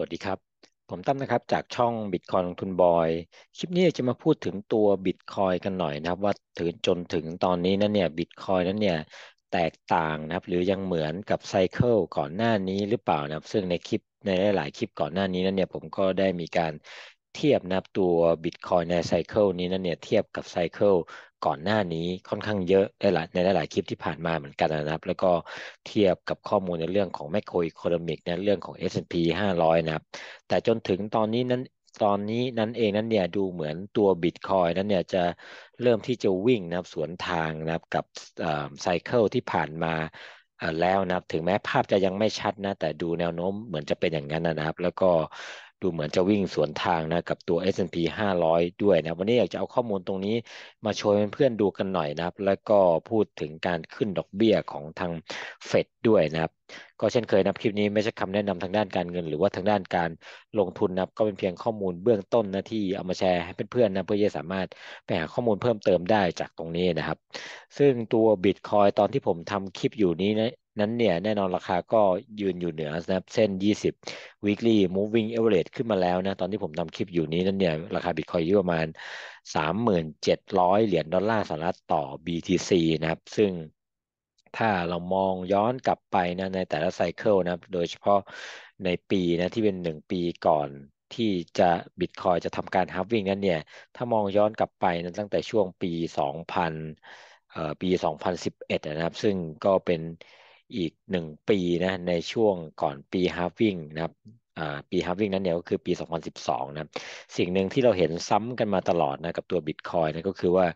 วัสดีครับ ผมตั้มนะครับจากช่อง Bitcoin ลงทุนบอยคลิปนี้จะมาพูดถึงตัว Bitcoin กันหน่อยนะครับ ว่าถึงจนถึงตอนนี้นั้นเนี่ย Bitcoin นั้นเนี่ยแตกต่างนะครับหรือยังเหมือนกับไซเคิลก่อนหน้านี้หรือเปล่านะครับ ซึ่งในคลิปในหลายๆคลิปก่อนหน้านี้นั้นเนี่ยผมก็ได้มีการเทียบนะับตัวบิตคอยในไซเคิลนี้นั่นเนี่ยเทียบกับไซเคิลก่อนหน้านี้ค่อนข้างเยอะได้หลายในหลายๆคลิปที่ผ่านมาเหมือนกันนะครับ แล้วก็เทียบกับข้อมูลในเรื่องของแมคโครอิโคโนมิกในเรื่องของ S&P 500นะครับ แต่จนถึงตอนนี้นั้นตอนนี้นั้นเองนั้นเนี่ยดูเหมือนตัวบิตคอยนั้นเนี่ยจะเริ่มที่จะวิ่งนะครับสวนทางนะครับกับไซเคิลที่ผ่านมาแล้วนะครับถึงแม้ภาพจะยังไม่ชัดนะแต่ดูแนวโน้มเหมือนจะเป็นอย่างนั้นนะครับ แล้วก็ดูเหมือนจะวิ่งสวนทางนะกับตัว S&P 500 ด้วยนะวันนี้อยากจะเอาข้อมูลตรงนี้มาโชว์เพื่อนๆดูกันหน่อยนะครับแล้วก็พูดถึงการขึ้นดอกเบี้ยของทางเฟดด้วยนะครับ ก็เช่นเคยนะคลิปนี้ ไม่ใช่คำแนะนำทางด้านการเงิน หรือว่าทางด้านการลงทุนนะครับก็เป็นเพียงข้อมูลเบื้องต้นนะที่เอามาแชร์ให้เพื่อนๆนะเพื่อจะสามารถไปหาข้อมูลเพิ่มเติมได้จากตรงนี้นะครับ ซึ่งตัวบิตคอยตอนที่ผมทำคลิปอยู่นี้นะนั้นเนี่ยแน่นอนราคาก็ยืนอยู่เหนือนะเส้น 20 weekly moving average ขึ้นมาแล้วนะตอนที่ผมทำคลิปอยู่นี้นั้นเนี่ยราคาบิตคอยอยู่ประมาณ 3,700เหรียญดอลลาร์สหรัฐต่อ BTC นะครับ ซึ่งถ้าเรามองย้อนกลับไปนะในแต่ละไซเคิลนะโดยเฉพาะในปีนะที่เป็นหนึ่งปีก่อน ที่จะบิตคอยจะทำการฮับวิ่งนั้นเนี่ยถ้ามองย้อนกลับไปนะตั้งแต่ช่วงปี 2000ปี 2011นะครับ ซึ่งก็เป็นอีก 1 ปีนะในช่วงก่อนปีฮาร์วิ่งนะครับปีฮาร์วิ่งนั้นเนี่ยก็คือปี 2012นะสิ่งหนึ่งที่เราเห็นซ้ำกันมาตลอดนะกับตัวบิตคอยนะก็คือว่า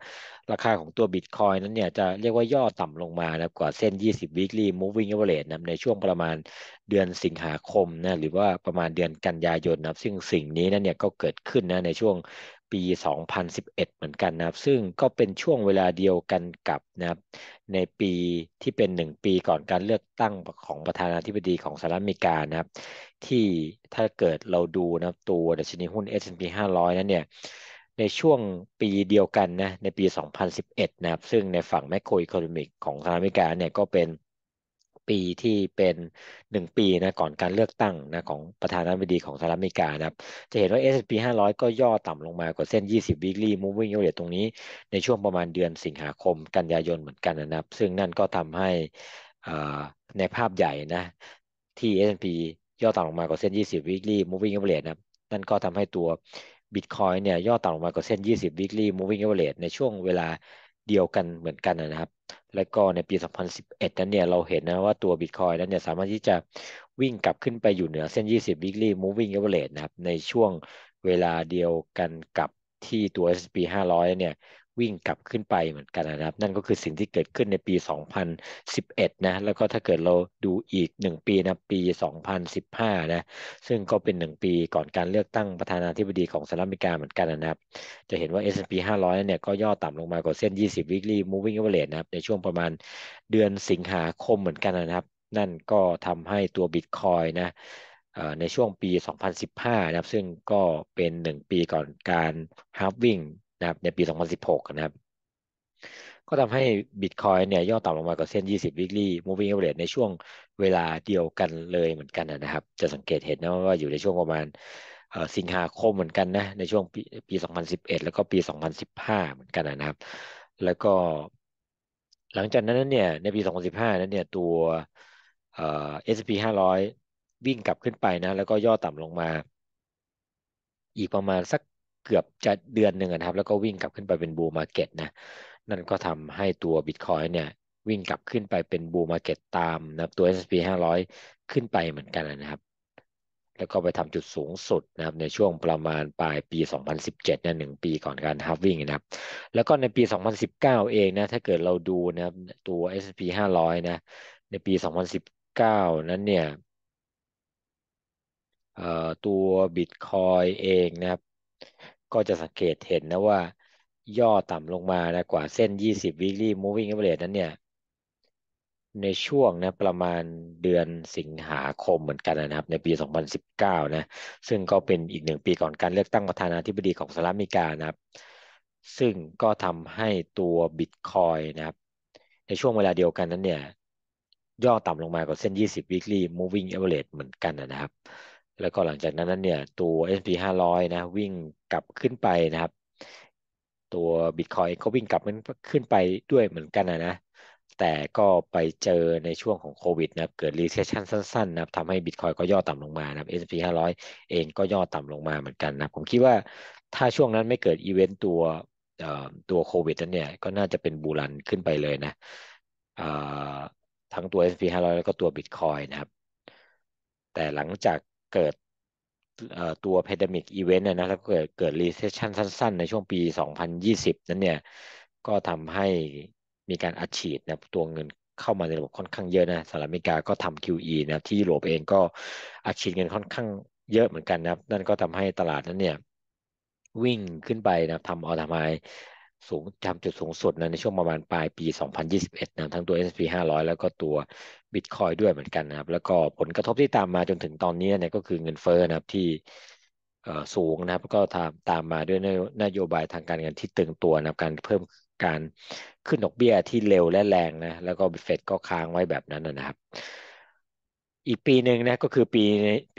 ราคาของตัวบิตคอยนั้นเนี่ยจะเรียกว่าย่อต่ำลงมานะกว่า เส้น20 weekly moving average นะในช่วงประมาณเดือนสิงหาคมนะหรือว่าประมาณเดือนกันยายนนะซึ่งสิ่งนี้นั้นเนี่ยก็เกิดขึ้นนะในช่วงปี 2011 เหมือนกันนะครับ ซึ่งก็เป็นช่วงเวลาเดียวกันกับนะครับ ในปีที่เป็น 1 ปีก่อนการเลือกตั้งของประธานาธิบดีของสหรัฐอเมริกานะครับ ที่ถ้าเกิดเราดูนะครับตัวดัชนีหุ้น S&P 500นั้นเนี่ย ในช่วงปีเดียวกันนะ ในปี 2011นะครับ ซึ่งในฝั่งแมคโครอิโคโนมิกของสหรัฐอเมริกาเนี่ยก็เป็นปีที่เป็นหนึ่งปีนะก่อนการเลือกตั้งนะของประธานาธิบดีของสหรัฐอเมริกานะครับจะเห็นว่า S&P 500 ก็ย่อต่ำลงมากว่าเส้น 20 weekly moving average ตรงนี้ในช่วงประมาณเดือนสิงหาคมกันยายนเหมือนกันนะครับ ซึ่งนั่นก็ทำให้ในภาพใหญ่นะที่ S&P ย่อต่ำลงมากว่าเส้น 20 weekly moving average นะครับนั่นก็ทำให้ตัวบิตคอยเนี่ยย่อต่ำลงมากว่าเส้น20 weekly moving average ในช่วงเวลาเดียวกันเหมือนกันนะครับ และก็ในปี 2011 นั้นเนี่ยเราเห็นนะว่าตัว Bitcoin นั้นเนี่ย สามารถที่จะวิ่งกลับขึ้นไปอยู่เหนือเส้น 20 weekly moving average นะครับ ในช่วงเวลาเดียวกันกับที่ตัว S&P 500 เนี่ยวิ่งกลับขึ้นไปเหมือนกันนะครับ นั่นก็คือสิ่งที่เกิดขึ้นในปี 2011 นะ แล้วก็ถ้าเกิดเราดูอีก 1 ปีนะปี 2015 นะ ซึ่งก็เป็น 1 ปีก่อนการเลือกตั้งประธานาธิบดีของสหรัฐอเมริกาเหมือนกันนะครับ จะเห็นว่า S&P 500 เนี่ยก็ย่อต่ำลงมากว่าเส้น 20 weekly moving average นะครับ ในช่วงประมาณเดือนสิงหาคมเหมือนกันนะครับ นั่นก็ทำให้ตัว Bitcoin นะในช่วงปี 2015 นะครับซึ่งก็เป็น 1 ปีก่อนการฮาร์วิ่งนครับในปี 2016นะครับก็ทำให้ Bitcoin เนี่ย ย่อต่ำลงมากว่าเส้น20 weekly moving average ในช่วงเวลาเดียวกันเลยเหมือนกันนะครับ จะสังเกตเห็นนะว่าอยู่ในช่วงประมาณสิงหาคมเหมือนกันนะ ในช่วงปีปี 2011 แล้วก็ปี 2015 เหมือนกันนะครับ แล้วก็หลังจากนั้นเนี่ย ในปี 2015นั้นเนี่ยตัวเอ่อ S&P 500วิ่งกลับขึ้นไปนะแล้วก็ย่อต่ำลงมาอีกประมาณสักเกือบจะเดือนหนึ่งนะครับแล้วก็วิ่งกลับขึ้นไปเป็นบูมาเก็ตนะนั่นก็ทำให้ตัวบิตคอยเนี่ยวิ่งกลับขึ้นไปเป็นบูมาเก็ตตามนะตัว S&P 500ขึ้นไปเหมือนกันนะครับ แล้วก็ไปทำจุดสูงสุดนะครับ ในช่วงประมาณปลายปี 2017นะหนึ่งปีก่อนการฮาร์วิ่งนะครับ แล้วก็ในปี 2019 เองนะถ้าเกิดเราดูนะครับตัว S&P 500นะ ในปี 2019 นั้นเนี่ยตัวบิตคอยเองนะครับก็จะสังเกตเห็นนะว่าย่อต่ำลงมานะกว่าเส้น 20 weekly moving average นั้นเนี่ยในช่วงนะประมาณเดือนสิงหาคมเหมือนกันนะครับ ในปี 2019 นะซึ่งก็เป็นอีกหนึ่งปีก่อนการเลือกตั้งประธานาธิบดีของสหรัฐอเมริกานะครับ ซึ่งก็ทำให้ตัวบิตคอยนะครับในช่วงเวลาเดียวกันนั้นเนี่ยย่อต่ำลงมากว่าเส้น 20 weekly moving average เหมือนกันนะครับแล้วก็หลังจากนั้น นันเนี่ยตัว S&P 500นะวิ่งกลับขึ้นไปนะครับ ตัว Bitcoin ก็วิ่งกลับขึ้นไปด้วยเหมือนกันนะนะ แต่ก็ไปเจอในช่วงของโควิดนะเกิด recession สั้น ๆ นะครับทำให้บิตคอยก็ย่อต่ำลงมานะครับ S&P 500เองก็ย่อต่ำลงมาเหมือนกันนะผมคิดว่าถ้าช่วงนั้นไม่เกิดอีเวนต์ตัวตัวโควิดนั้นเนี่ยก็น่าจะเป็นบูรันขึ้นไปเลยนะทั้งตัว S&P 500แล้วก็ตัวบิตคอยนะครับ แต่หลังจากเกิดตัวพ a n d e m i c event นะครับเกิดเกิด recession สั้น ๆ ในช่วงปี 2020 นั้นเนี่ยก็ทำให้มีการอัดฉีดนะตัวเงินเข้ามาในระบบค่อนข้างเยอะนะสหรัฐอเมริกาก็ทำ QE นะที่ยุโรปเองก็อัดฉีดเงินค่อนข้างเยอะเหมือนกันนะครับนั่นก็ทำให้ตลาดนั้นเนี่ยวิ่งขึ้นไปนะทำออทามายสูงทำจุดสูงสุดนะในช่วงประมาณปลายปี 2021 นะทั้งตัว S&P 500 แล้วก็ตัวบิตคอยด้วยเหมือนกันนะครับ แล้วก็ผลกระทบที่ตามมาจนถึงตอนนี้เนี่ยก็คือเงินเฟ้อนะครับที่สูงนะครับ ก็ตามตามมาด้วยนโยบายทางการเงินที่ตึงตัวนะครับ การเพิ่มการขึ้นดอกเบี้ยที่เร็วและแรงนะแล้วก็เฟดก็ค้างไว้แบบนั้นนะครับ อีกปีหนึ่งนะก็คือปี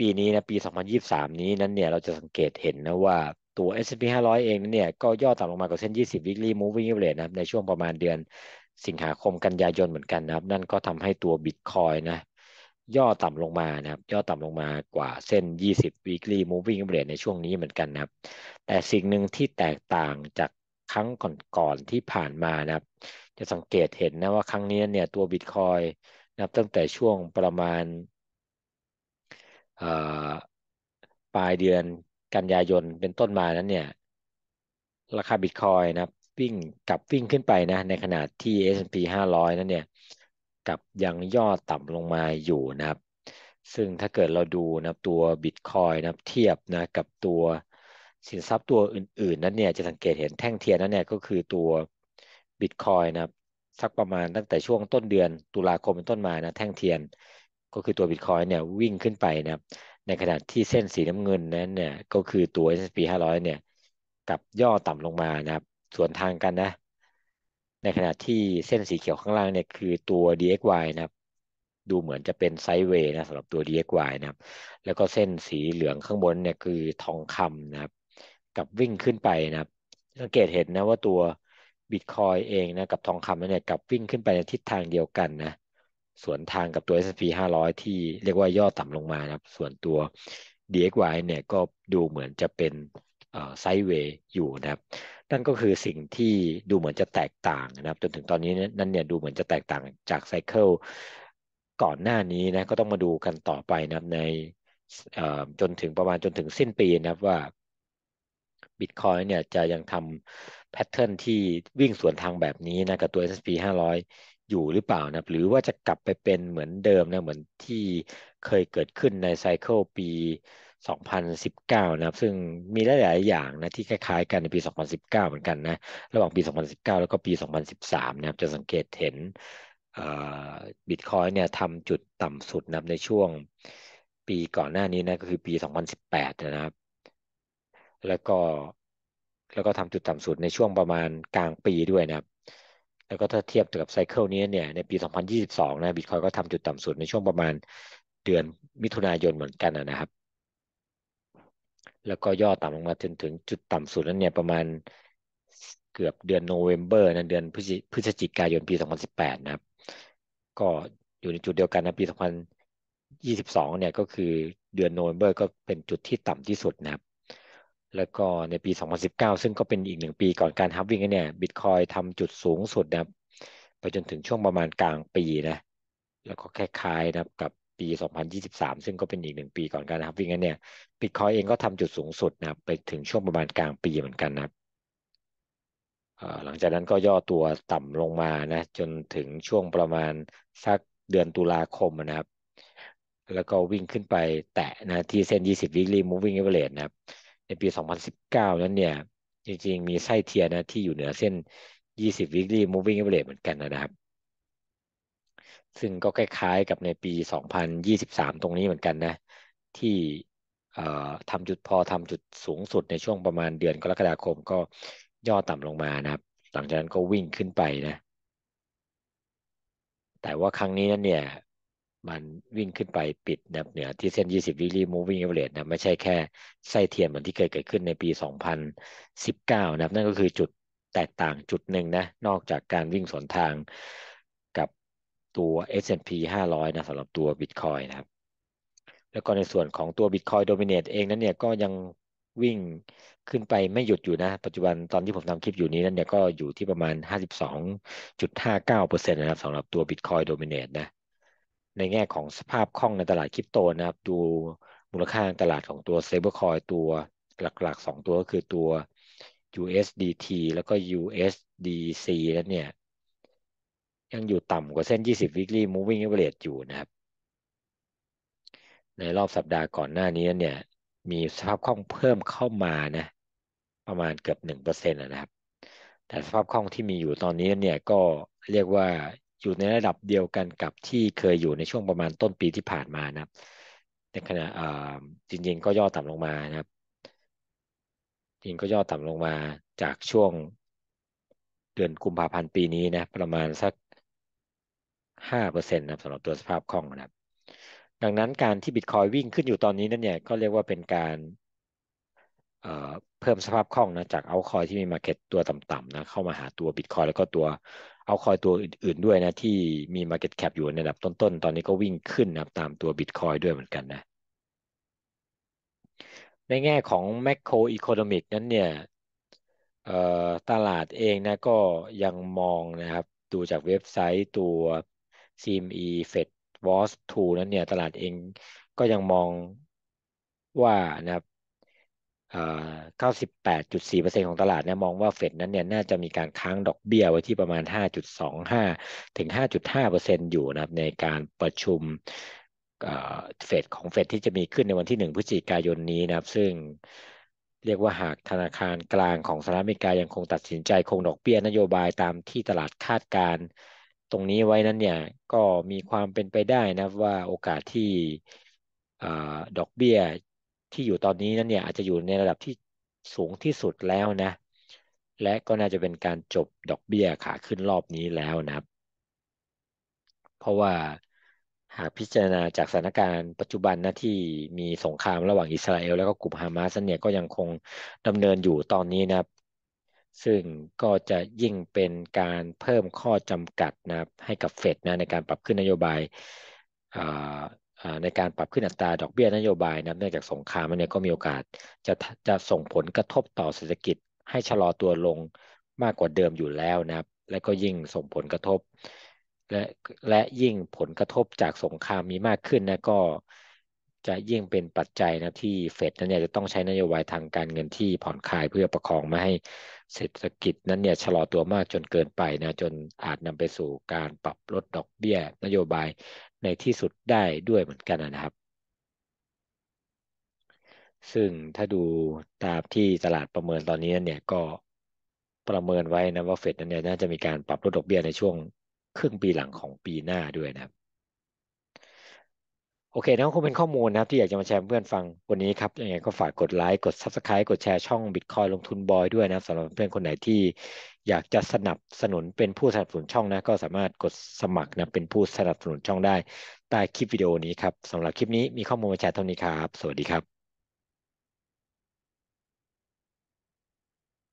ปีนี้นะปี 2023 นี้นั้นเนี่ยเราจะสังเกตเห็นนะว่าตัว S&P 500 เองเนี่ยก็ย่อต่ำลงมาก่า เส้น 20 weekly moving average นะครับในช่วงประมาณเดือนสิงหาคมกันยายนเหมือนกันนะครับ นั่นก็ทำให้ตัวบิตคอยนะย่อต่ำลงมานะครับ ย่อต่ำลงมากว่าเส้น 20 weekly moving average ในช่วงนี้เหมือนกันนะครับ แต่สิ่งหนึ่งที่แตกต่างจากครั้งก่อนๆที่ผ่านมานะครับ จะสังเกตเห็นนะว่าครั้งนี้เนี่ยตัวบิตคอยนะครับตั้งแต่ช่วงประมาณปลายเดือนกันยายนเป็นต้นมานั้นเนี่ย ราคาบิตคอยนะครับวิ่งกลับวิ่งขึ้นไปนะในขนาดที่ S&P 500 นั่นเนี่ยกับยังย่อต่ำลงมาอยู่นะครับ ซึ่งถ้าเกิดเราดูนะตัวบิตคอยนะเทียบนะกับตัวสินทรัพย์ตัวอื่นๆ นั้นเนี่ยจะสังเกตเห็นแท่งเทียนนั้นเนี่ยก็คือตัวบิตคอยนะัสักประมาณตั้งแต่ช่วงต้นเดือนตุลาคมเป็นต้นมานะแท่งเทียนก็คือตัวบิตคอยเนี่ยวิ่งขึ้นไปนะในขณะที่เส้นสีน้ำเงินนั้นเนี่ยก็คือตัว S&P 500เนี่ยกับย่อต่ำลงมานะครับส่วนทางกันนะ ในขณะที่เส้นสีเขียวข้างล่างเนี่ยคือตัว dxy นะครับ ดูเหมือนจะเป็นไซด์เวย์นะสำหรับตัว dxy นะครับ แล้วก็เส้นสีเหลืองข้างบนเนี่ยคือทองคำนะครับ กับวิ่งขึ้นไปนะครับสังเกตเห็นนะว่าตัวบิตคอยเองนะกับทองคำเนี่ยกับวิ่งขึ้นไปในทิศทางเดียวกันนะ ส่วนทางกับตัว S&P 500ที่เรียกว่าย่อต่ำลงมานะครับ ส่วนตัว DXY เนี่ยก็ดูเหมือนจะเป็นไซด์เวย์อยู่นะครับ นั่นก็คือสิ่งที่ดูเหมือนจะแตกต่างนะครับ จนถึงตอนนี้นั่นเนี่ยดูเหมือนจะแตกต่างจากไซเคิลก่อนหน้านี้นะ ก็ต้องมาดูกันต่อไปนะครับในจนถึงประมาณจนถึงสิ้นปีนะครับว่าบิตคอยเนี่ยจะยังทำแพทเทิร์นที่วิ่งสวนทางแบบนี้นะกับตัว S&P 500 อยู่หรือเปล่านะ หรือว่าจะกลับไปเป็นเหมือนเดิมนะเหมือนที่เคยเกิดขึ้นในไซเคิลปี2019 นะครับซึ่งมีหลายๆอย่างนะที่คล้ายๆ กันในปี 2019 เหมือนกันนะ ระหว่างปี2019 แล้วก็ปี2013นะครับจะสังเกตเห็นบิตคอยเนี่ยทำจุดต่ำสุดนะในช่วงปีก่อนหน้านี้นะก็คือปี2018 นะครับ แล้วก็แล้วก็ทำจุดต่ำสุดในช่วงประมาณกลางปีด้วยนะครับ แล้วก็ถ้าเทียบกับไซเคิลนี้เนี่ยในปี2022นะบิตคอยก็ทำจุดต่ำสุดในช่วงประมาณเดือนมิถุนายนเหมือนกันนะครับแล้วก็ย่อต่ำลงมาจนถึงจุดต่ำสุดนั้นเนี่ยประมาณเกือบเดือนโนเวมเบอร์นะเดือนพฤศจิกายนปี 2018นะครับก็อยู่ในจุดเดียวกันนะ ปี 2022 เนี่ยก็คือเดือนโนเวมเบอร์ก็เป็นจุดที่ต่ำที่สุดนะครับ แล้วก็ในปี 2019 ซึ่งก็เป็นอีกหนึ่งปีก่อนการฮับวิ่งเนี่ยบิตคอยทำจุดสูงสุดนะครับไปจนถึงช่วงประมาณกลางปีนะ แล้วก็คล้ายๆนะครับกับปี 2023 ซึ่งก็เป็นอีกหนึ่งปีก่อนกันนะครับ วิ่งนั้นเนี่ยบิตคอยเองก็ทำจุดสูงสุดนะครับ ไปถึงช่วงประมาณกลางปีเหมือนกันนะครับ หลังจากนั้นก็ย่อตัวต่ำลงมา นะ จนถึงช่วงประมาณสักเดือนตุลาคมนะครับ แล้วก็วิ่งขึ้นไปแตะนะ ที่เส้น 20 weekly moving average นะครับ ในปี 2019 นั้นเนี่ย จริงๆ มีไส้เทียนนะที่อยู่เหนือเส้น 20 weekly moving average เหมือนกันนะครับซึ่งก็คล้ายๆ กับในปี 2023 ตรงนี้เหมือนกันนะ ที่ทำจุดพอทำจุดสูงสุดในช่วงประมาณเดือนกรกฎาคมก็ย่อต่ำลงมานะครับหลังจากนั้นก็วิ่งขึ้นไปนะ แต่ว่าครั้งนี้นั้นเนี่ย มันวิ่งขึ้นไปปิดนะเหนือที่เส้น 20 weekly moving average นะไม่ใช่แค่ไส้เทียนเหมือนที่เคยเกิดขึ้นในปี 2019 นะนั่นก็คือจุดแตกต่างจุดหนึ่งนะนอกจากการวิ่งสวนทางตัว S&P 500นะสำหรับตัว Bitcoin นะครับ แล้วก็ในส่วนของตัว Bitcoin Dominate เองนั้นเนี่ยก็ยังวิ่งขึ้นไปไม่หยุดอยู่นะ ปัจจุบันตอนที่ผมทำคลิปอยู่นี้นั้นเนี่ยก็อยู่ที่ประมาณ 52.59%นะครับสำหรับตัว Bitcoin Dominate นะ ในแง่ของสภาพคล่องในตลาดคริปโตนะครับ ดูมูลค่าตลาดของตัว Stablecoin ตัวหลักๆ 2 ตัวก็คือตัว USDT แล้วก็ USDC นั้นเนี่ยยังอยู่ต่ำกว่าเส้น 20 weekly moving average อยู่นะครับ ในรอบสัปดาห์ก่อนหน้านี้เนี่ย มีสภาพคล่องเพิ่มเข้ามานะ ประมาณเกือบ1%นะครับ แต่สภาพคล่องที่มีอยู่ตอนนี้เนี่ย ก็เรียกว่าอยู่ในระดับเดียวกันกับที่เคยอยู่ในช่วงประมาณต้นปีที่ผ่านมานะครับในขณะจริงๆก็ย่อต่ำลงมานะครับ จริงก็ย่อต่ำลงมาจากช่วง เดือนกุมภาพันธ์ปีนี้นะ ประมาณสักห้็นะครับสำหรับตัวสภาพคล่องนะครับ ดังนั้นการที่บิตคอยวิ่งขึ้นอยู่ตอนนี้นั่นเนี่ยก็เรียกว่าเป็นการเเพิ่มสภาพคล่องนะจากเอาคอยที่มีมาเก็ตตัวต่ำๆนะเข้ามาหาตัวบิตคอยแล้วก็ตัวเอาคอยตัวอื่น ๆด้วยนะที่มีมาเก็ตแคปอยู่ในระดับต้นๆ ตอนนี้ก็วิ่งขึ้นนะครับตามตัวบิตคอยด้วยเหมือนกันนะในแง่ของแมคโครอีโคโนมิกนั้นเนี่ยตลาดเองนะก็ยังมองนะครับดูจากเว็บไซต์ตัว CME Fed w a t c 2นั้นเนี่ยตลาดเองก็ยังมองว่านะครับเก้าสิบแปดจุดสี่เปอร์เซ็นของตลาดเนี่ยมองว่าเฟดนั้น เนี่ยน่าจะมีการค้างดอกเบี้ยไว้ที่ประมาณห้าจุดสองห้าถึงห้าจุดห้าเปอร์เซ็นอยู่นะครับ ในการประชุมเฟดของเฟดที่จะมีขึ้นในวันที่หนึ่งพฤศจิกายนนี้นะครับ ซึ่งเรียกว่าหากธนาคารกลางของสหรัฐอเมริกายังคงตัดสินใจคงดอกเบี้ยนโยบายตามที่ตลาดคาดการตรงนี้ไว้นั้นเนี่ยก็มีความเป็นไปได้นะว่าโอกาสที่ดอกเบี้ยที่อยู่ตอนนี้นั้นเนี่ย อาจจะอยู่ในระดับที่สูงที่สุดแล้วนะ และก็น่าจะเป็นการจบดอกเบี้ยขาขึ้นรอบนี้แล้วนะเพราะว่าหากพิจารณาจากสถานการณ์ปัจจุบันนะที่มีสงครามระหว่างอิสราเอลและก็กลุ่มฮามาสเนี่ยก็ยังคงดำเนินอยู่ตอนนี้นะซึ่งก็จะยิ่งเป็นการเพิ่มข้อจำกัดนะครับ ให้กับเฟดนะในการปรับขึ้นนโยบายในการปรับขึ้นอัตราดอกเบี้ยนโยบายนะเนื่องจากสงครามมเนี่ยก็มีโอกาส จะจะส่งผลกระทบต่อเศรษฐกิจ ให้ชะลอตัวลงมากกว่าเดิมอยู่แล้วนะครับ และก็ยิ่งส่งผลกระทบ และ และยิ่งผลกระทบจากสงครามมีมากขึ้นนะก็จะยิ่งเป็นปัจจัยนะที่เฟดนั้นเนี่ยจะต้องใช้นโยบายทางการเงินที่ผ่อนคลายเพื่อประคองไม่ให้เศรษฐกิจนั้นเนี่ยชะลอตัวมากจนเกินไปนะ จนอาจนำไปสู่การปรับลดดอกเบี้ยนโยบายในที่สุดได้ด้วยเหมือนกันนะครับ ซึ่งถ้าดูตามที่ตลาดประเมินตอนนี้นันเนี่ยก็ประเมินไว้นะว่าเฟดนั้นเนี่ยน่าจะมีการปรับลดดอกเบี้ยในช่วงครึ่งปีหลังของปีหน้าด้วยนะครับโอเคนั่นคงเป็นข้อมูลนะครับที่อยากจะมาแชร์เพื่อนฟังวันนี้ครับยังไงก็ฝากกดไลค์กด Subscribe กดแชร์ช่อง Bitcoin ลงทุนบอยด้วยนะสำหรับเพื่อนคนไหนที่ อยากจะสนับสนุนเป็นผู้สนับสนุนช่องนะก็สามารถกดสมัครนะเป็นผู้สนับสนุนช่องได้ใต้คลิปวิดีโอนี้ครับสำหรับคลิปนี้มีข้อมูลมาแชร์เท่านี้ครับ สวัสดีครับ